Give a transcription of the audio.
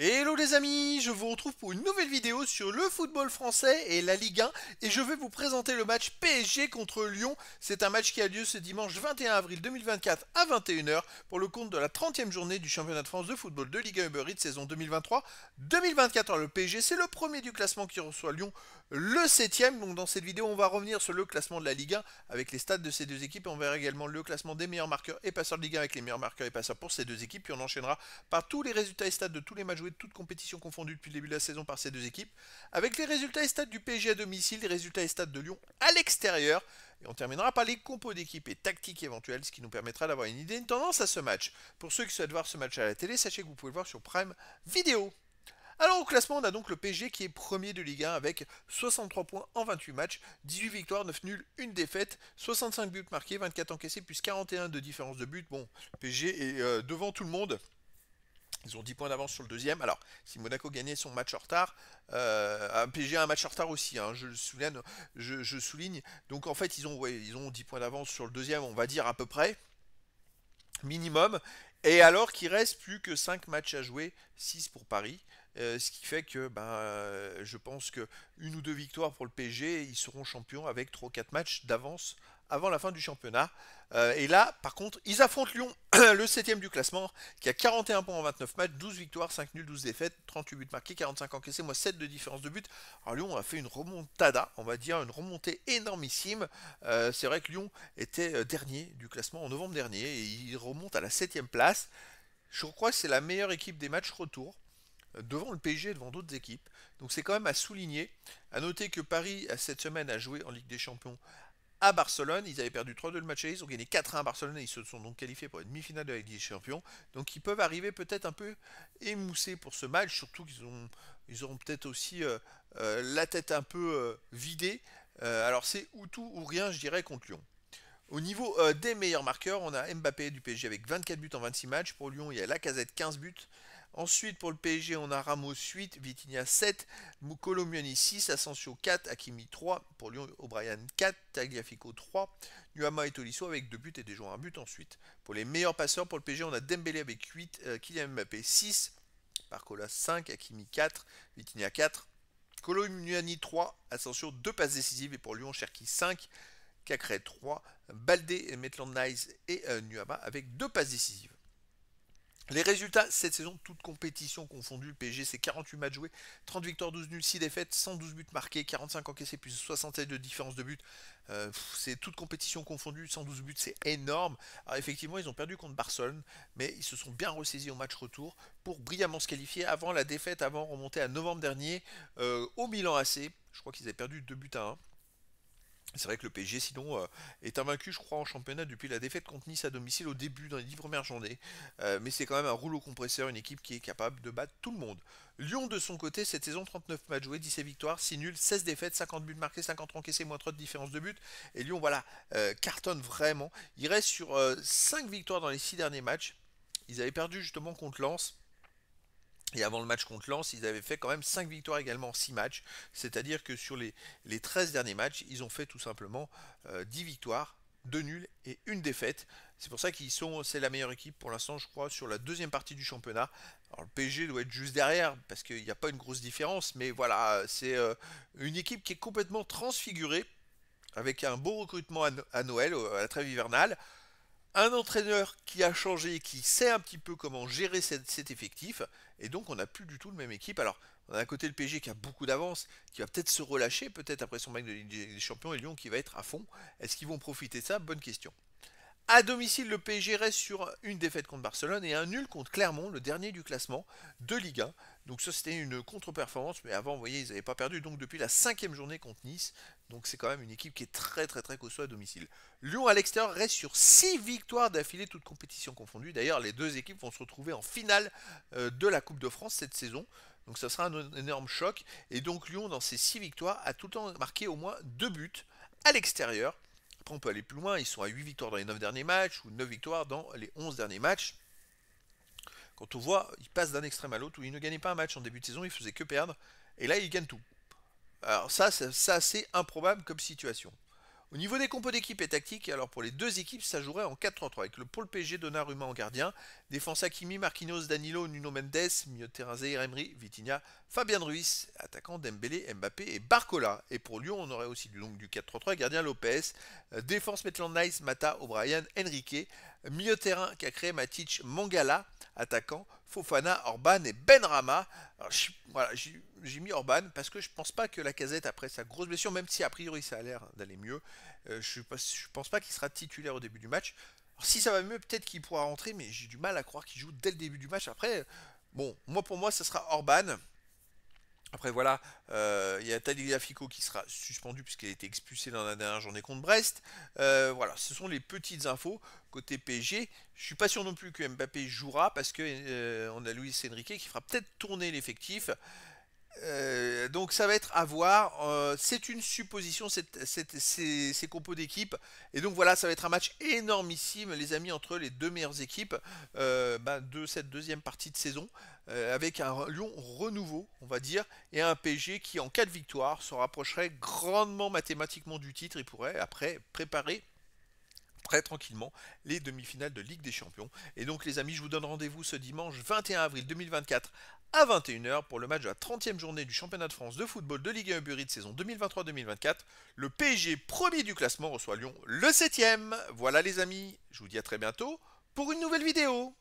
Hello les amis, je vous retrouve pour une nouvelle vidéo sur le football français et la Ligue 1 et je vais vous présenter le match PSG contre Lyon. C'est un match qui a lieu ce dimanche 21 avril 2024 à 21h pour le compte de la 30e journée du championnat de France de football de Ligue 1 Uber Eats saison 2023-2024. Le PSG c'est le premier du classement qui reçoit Lyon le 7e. Donc dans cette vidéo on va revenir sur le classement de la Ligue 1 avec les stats de ces deux équipes. On verra également le classement des meilleurs marqueurs et passeurs de Ligue 1 avec les meilleurs marqueurs et passeurs pour ces deux équipes. Puis on enchaînera par tous les résultats et stats de tous les matchs joués toute toute confondue depuis le début de la saison par ces deux équipes, avec les résultats et stats du PSG à domicile, les résultats et stats de Lyon à l'extérieur, et on terminera par les compos d'équipe et tactiques éventuelles, ce qui nous permettra d'avoir une idée, une tendance à ce match. Pour ceux qui souhaitent voir ce match à la télé, sachez que vous pouvez le voir sur Prime Vidéo. Alors au classement, on a donc le PSG qui est premier de Ligue 1 avec 63 points en 28 matchs, 18 victoires, 9 nuls, 1 défaite, 65 buts marqués, 24 encaissés, plus 41 de différence de buts, Bon, PSG est euh, devant tout le monde ils ont 10 points d'avance sur le deuxième. Alors, si Monaco gagnait son match en retard, euh, a un match en retard aussi, hein, je, le souligne, je, souligne. Donc en fait, ils ont, ils ont 10 points d'avance sur le deuxième, on va dire à peu près, minimum. Et alors qu'il reste plus que 5 matchs à jouer, 6 pour Paris. Euh, ce qui fait que ben, euh, je pense que une ou deux victoires pour le PSG, ils seront champions avec 3-4 matchs d'avance avant la fin du championnat. Euh, et là, par contre, ils affrontent Lyon, le 7ème du classement, qui a 41 points en 29 matchs, 12 victoires, 5 nuls, 12 défaites, 38 buts marqués, 45 encaissés, moins 7 de différence de buts. Alors Lyon a fait une remontada, on va dire, une remontée énormissime. Euh, c'est vrai que Lyon était euh, dernier du classement en novembre dernier, et il remonte à la 7ème place. Je crois que c'est la meilleure équipe des matchs retour devant le PSG et devant d'autres équipes. Donc c'est quand même à souligner. À noter que Paris, cette semaine, a joué en Ligue des Champions à Barcelone. Ils avaient perdu 3-2 le match ils ont gagné 4-1 à Barcelone et ils se sont donc qualifiés pour la demi-finale de la Ligue des Champions. Donc ils peuvent arriver peut-être un peu émoussés pour ce match, surtout qu'ils ont, ils auront peut-être aussi euh, euh, la tête un peu euh, vidée. alors c'est ou tout ou rien, je dirais, contre Lyon. Au niveau des meilleurs marqueurs, on a Mbappé du PSG avec 24 buts en 26 matchs. Pour Lyon, il y a Lacazette 15 buts. Ensuite, pour le PSG, on a Ramos 8, Vitinha 7, Mukolo 6, Asensio 4, Hakimi 3, pour Lyon, O'Brien 4, Tagliafico 3, Nuama et Tolisso avec 2 buts et des joueurs un but ensuite. Pour les meilleurs passeurs, pour le PSG, on a Dembélé avec 8, euh, Kylian Mbappé 6, Parcola 5, Hakimi 4, Vitinha 4, Colomiani 3, Asensio 2 passes décisives et pour Lyon, Cherki 5, Cacré 3, Baldé, Maitland Nice et euh, Nuama avec 2 passes décisives. Les résultats cette saison, toutes compétitions confondues, PSG c'est 48 matchs joués, 30 victoires, 12 nuls, 6 défaites, 112 buts marqués, 45 encaissés, plus 67 de différence de buts, euh, c'est toutes compétitions confondues, 112 buts, c'est énorme. effectivement, ils ont perdu contre Barcelone, mais ils se sont bien ressaisis au match retour pour brillamment se qualifier avant la défaite, avant remonter à novembre dernier euh, au Milan AC. Je crois qu'ils avaient perdu 2 buts à 1. C'est vrai que le PSG, sinon, euh, est invaincu, je crois, en championnat depuis la défaite contre Nice à domicile au début dans les dix premières journées. Euh, mais c'est quand même un rouleau compresseur, une équipe qui est capable de battre tout le monde. Lyon, de son côté, cette saison, 39 matchs joués, 17 victoires, 6 nuls, 16 défaites, 50 buts marqués, 50 encaissés, moins 3 de différence de but. Et Lyon, voilà, euh, cartonne vraiment. Il reste sur 5 victoires dans les 6 derniers matchs. Ils avaient perdu justement contre Lens. Et avant le match contre Lens, ils avaient fait quand même 5 victoires également en 6 matchs. C'est-à-dire que sur les, 13 derniers matchs, ils ont fait tout simplement 10 euh, victoires, 2 nuls et une défaite. C'est pour ça qu'ils sont, c'est la meilleure équipe pour l'instant, je crois, sur la deuxième partie du championnat. Alors le PSG doit être juste derrière parce qu'il n'y a pas une grosse différence. Mais voilà, c'est euh, une équipe qui est complètement transfigurée avec un beau recrutement à Noël, à la trêve hivernale un entraîneur qui a changé, qui sait un petit peu comment gérer cet, effectif, et donc on n'a plus du tout le même équipe. Alors, on a à côté le PG qui a beaucoup d'avance, qui va peut-être se relâcher, peut-être après son match de Ligue des Champions, et Lyon qui va être à fond. Est-ce qu'ils vont profiter de ça Bonne question. À domicile, le PSG reste sur une défaite contre Barcelone et un nul contre Clermont, le dernier du classement de Ligue 1. Donc ça c'était une contre-performance, mais avant, vous voyez, ils n'avaient pas perdu. Donc depuis la cinquième journée contre Nice, donc c'est quand même une équipe qui est très très très costaud à domicile. Lyon à l'extérieur reste sur six victoires d'affilée, toutes compétitions confondues. D'ailleurs, les deux équipes vont se retrouver en finale euh, de la Coupe de France cette saison. Donc ça sera un énorme choc. Et donc Lyon, dans ses six victoires, a tout le temps marqué au moins deux buts à l'extérieur on peut aller plus loin. Ils sont à 8 victoires dans les 9 derniers matchs ou 9 victoires dans les 11 derniers matchs. Quand on voit, il passe d'un extrême à l'autre où il ne gagnaient pas un match en début de saison, ils faisaient que perdre. Et là, il gagnent tout. Alors ça, c'est assez improbable comme situation. Au niveau des compos d'équipe et tactique, alors pour les deux équipes, ça jouerait en 4-3-3 avec le pôle PG Donnarumma en gardien, défense Akimi, Marquinhos, Danilo, Nuno Mendes, milieu terrain Emery, Vitinha, Fabien Ruiz, attaquant Dembélé, Mbappé et Barcola. Et pour Lyon, on aurait aussi du 4-3-3, gardien Lopez, euh, défense Maitland Nice, Mata, O'Brien, Enrique, milieu terrain créé Matic, Mangala, attaquant Fofana, Orban et Ben Rama. j'ai mis Orban parce que je pense pas que la casette, après sa grosse blessure, même si a priori ça a l'air d'aller mieux, euh, je, ne pense pas qu'il sera titulaire au début du match. si ça va mieux, peut-être qu'il pourra rentrer, mais j'ai du mal à croire qu'il joue dès le début du match. Après, bon, moi pour moi, ce sera Orban. Après voilà, euh, il y a Talia Fico qui sera suspendu puisqu'elle a été expulsé dans la dernière journée contre Brest. Euh, voilà, ce sont les petites infos côté PSG, je suis pas sûr non plus que Mbappé jouera parce que euh, on a Luis Enrique qui fera peut-être tourner l'effectif. Euh, donc ça va être à voir. Euh, c'est une supposition, ces, compos d'équipe. Et donc voilà, ça va être un match énormissime, les amis, entre les deux meilleures équipes ben, de cette deuxième partie de saison, avec un Lyon renouveau, on va dire, et un PSG qui, en cas de victoire, se rapprocherait grandement mathématiquement du titre et pourrait après préparer très tranquillement les demi-finales de Ligue des Champions. Et donc les amis, je vous donne rendez-vous ce dimanche 21 avril 2024 à 21h pour le match de la 30e journée du championnat de France de football de Ligue 1 Bury de saison 2023-2024. Le PSG premier du classement reçoit Lyon le 7e. Voilà les amis, je vous dis à très bientôt pour une nouvelle vidéo.